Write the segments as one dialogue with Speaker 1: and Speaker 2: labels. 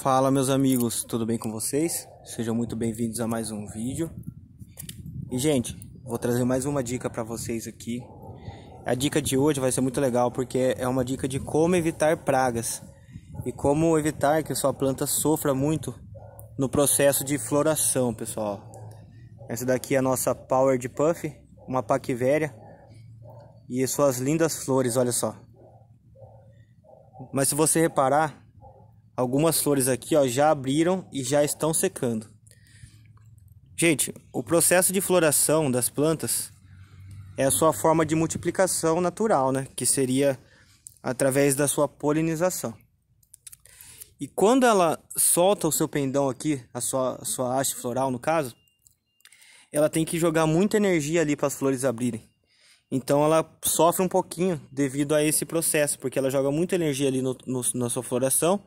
Speaker 1: Fala meus amigos, tudo bem com vocês? Sejam muito bem-vindos a mais um vídeo. E gente, vou trazer mais uma dica para vocês aqui. A dica de hoje vai ser muito legal porque é uma dica de como evitar pragas e como evitar que sua planta sofra muito no processo de floração, pessoal. Essa daqui é a nossa Power de Puff, uma paquivéria e suas lindas flores, olha só. Mas se você reparar, Algumas flores aqui, ó, já abriram e já estão secando. Gente, o processo de floração das plantas é a sua forma de multiplicação natural, né? Que seria através da sua polinização. E quando ela solta o seu pendão aqui, a sua, a sua haste floral no caso, ela tem que jogar muita energia ali para as flores abrirem. Então ela sofre um pouquinho devido a esse processo, porque ela joga muita energia ali no, no, na sua floração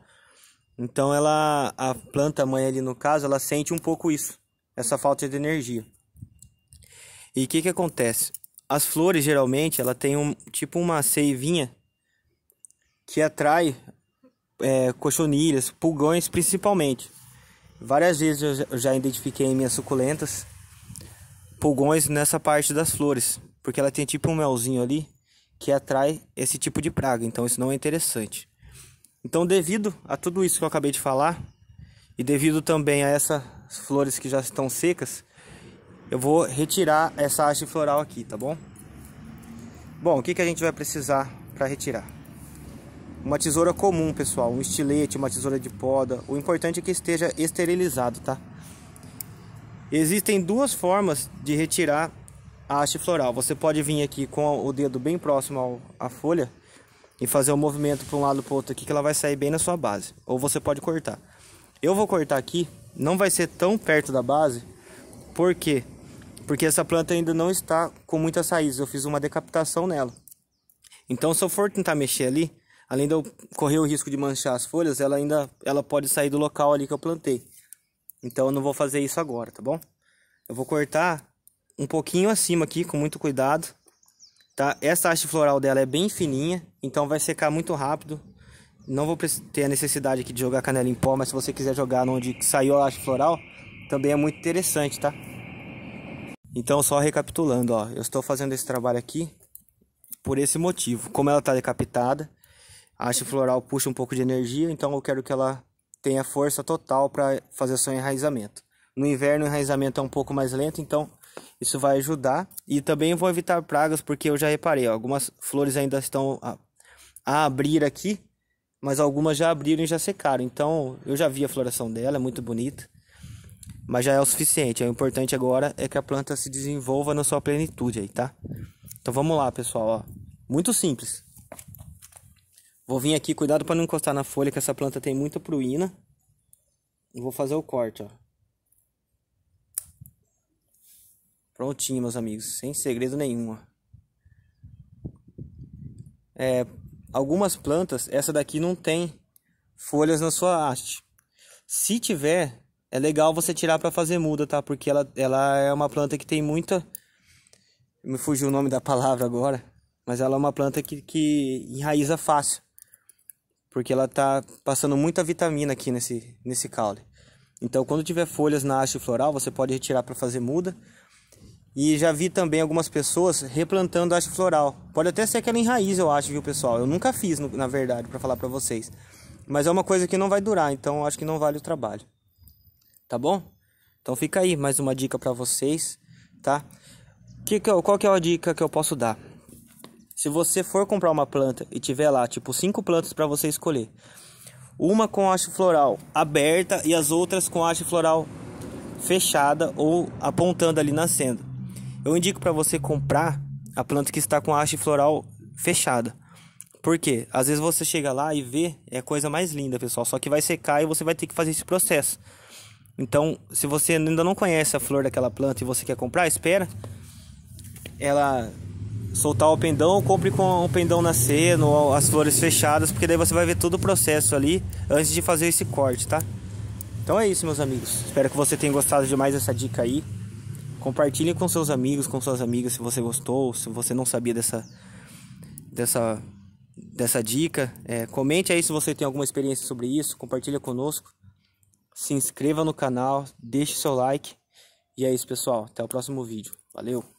Speaker 1: então ela a planta mãe ali no caso, ela sente um pouco isso, essa falta de energia. E o que que acontece? As flores geralmente ela tem um tipo uma seivinha que atrai é, cochonilhas, pulgões principalmente. Várias vezes eu já identifiquei em minhas suculentas pulgões nessa parte das flores, porque ela tem tipo um melzinho ali que atrai esse tipo de praga, então isso não é interessante. Então, devido a tudo isso que eu acabei de falar, e devido também a essas flores que já estão secas, eu vou retirar essa haste floral aqui, tá bom? Bom, o que, que a gente vai precisar para retirar? Uma tesoura comum, pessoal, um estilete, uma tesoura de poda. O importante é que esteja esterilizado, tá? Existem duas formas de retirar a haste floral. Você pode vir aqui com o dedo bem próximo à folha e fazer o um movimento para um lado para outro aqui que ela vai sair bem na sua base. Ou você pode cortar. Eu vou cortar aqui, não vai ser tão perto da base, por quê? Porque essa planta ainda não está com muitas raízes, eu fiz uma decapitação nela. Então se eu for tentar mexer ali, além de eu correr o risco de manchar as folhas, ela ainda ela pode sair do local ali que eu plantei. Então eu não vou fazer isso agora, tá bom? Eu vou cortar um pouquinho acima aqui, com muito cuidado, tá? Essa haste floral dela é bem fininha, então vai secar muito rápido. Não vou ter a necessidade aqui de jogar canela em pó, mas se você quiser jogar onde saiu a haste floral, também é muito interessante, tá? Então, só recapitulando, ó, eu estou fazendo esse trabalho aqui por esse motivo. Como ela está decapitada, a haste floral puxa um pouco de energia, então eu quero que ela tenha força total para fazer seu enraizamento. No inverno, o enraizamento é um pouco mais lento, então isso vai ajudar e também vou evitar pragas porque eu já reparei, ó, algumas flores ainda estão a, a abrir aqui, mas algumas já abriram e já secaram. Então, eu já vi a floração dela, é muito bonita, mas já é o suficiente. O importante agora é que a planta se desenvolva na sua plenitude aí, tá? Então, vamos lá, pessoal, ó. Muito simples. Vou vir aqui, cuidado para não encostar na folha, que essa planta tem muita pruína. E vou fazer o corte, ó. Prontinho, meus amigos, sem segredo nenhum. É, algumas plantas, essa daqui não tem folhas na sua haste. Se tiver, é legal você tirar para fazer muda, tá? Porque ela, ela é uma planta que tem muita. Me fugiu o nome da palavra agora. Mas ela é uma planta que, que enraiza fácil. Porque ela tá passando muita vitamina aqui nesse, nesse caule. Então, quando tiver folhas na haste floral, você pode retirar para fazer muda e já vi também algumas pessoas replantando haste floral. Pode até ser aquela em raiz, eu acho, viu, pessoal? Eu nunca fiz, na verdade, para falar para vocês. Mas é uma coisa que não vai durar, então acho que não vale o trabalho. Tá bom? Então fica aí mais uma dica para vocês, tá? Que qual que é a dica que eu posso dar? Se você for comprar uma planta e tiver lá, tipo, cinco plantas para você escolher. Uma com haste floral aberta e as outras com haste floral fechada ou apontando ali nascendo eu indico para você comprar a planta que está com a haste floral fechada. Porque às vezes você chega lá e vê, é a coisa mais linda, pessoal. Só que vai secar e você vai ter que fazer esse processo. Então, se você ainda não conhece a flor daquela planta e você quer comprar, espera ela soltar o pendão, compre com o pendão nascendo, as flores fechadas, porque daí você vai ver todo o processo ali antes de fazer esse corte, tá? Então é isso, meus amigos. Espero que você tenha gostado de mais essa dica aí. Compartilhe com seus amigos, com suas amigas se você gostou, se você não sabia dessa dessa dessa dica. É, comente aí se você tem alguma experiência sobre isso, compartilha conosco. Se inscreva no canal, deixe seu like. E é isso, pessoal. Até o próximo vídeo. Valeu!